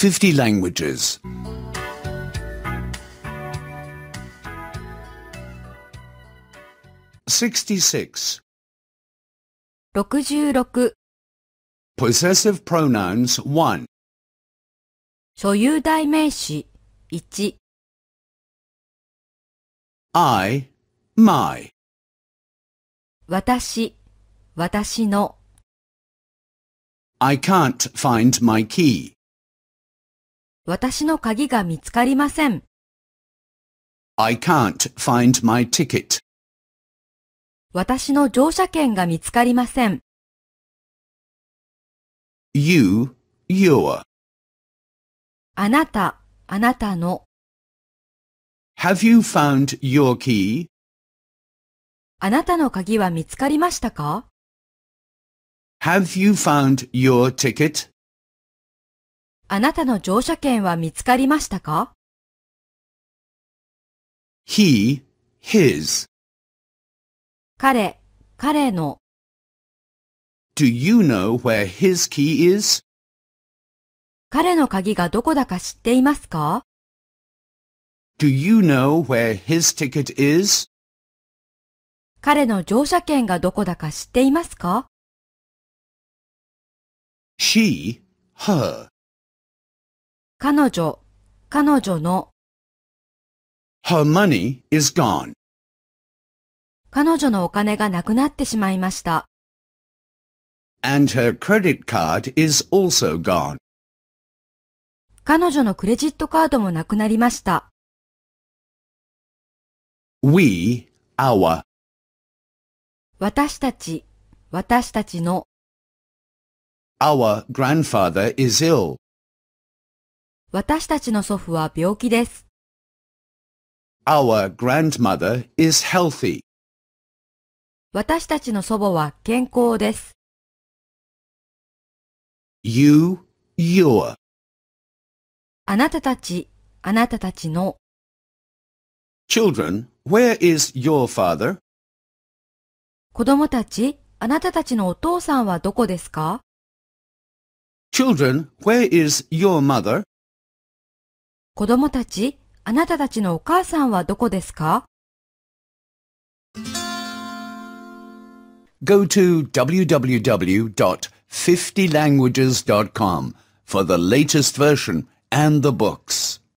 50 languages. 66. 66 Possessive pronouns 1. 所有代名詞1 I, my. 私、私の。I can't find my key. 私の鍵が見つかりません。I can't find my ticket. 私の乗車券が見つかりません。You, your. あなた、あなたの。Have you found your key? あなたの鍵は見つかりましたか ?Have you found your ticket? あなたの乗車券は見つかりましたか ?he, his 彼、彼の Do you know where his key is? 彼の鍵がどこだか知っていますか ?Do you know where his ticket is? 彼の乗車券がどこだか知っていますか ?she, her 彼女、彼女の。Her money is gone. 彼女のお金がなくなってしまいました。And her credit card is also gone. 彼女のクレジットカードもなくなりました。We, our. 私たち、私たちの。Our grandfather is ill. 私たちの祖父は病気です。Our grandmother is healthy. 私たちの祖母は健康です。You, your. あなたたち、あなたたちの。Children, where is your father? 子供たち、あなたたちのお父さんはどこですか ?Children, where is your mother? 子供たち、あなたたちのお母さんはどこですか Go to www.50languages.com for the latest version and the books.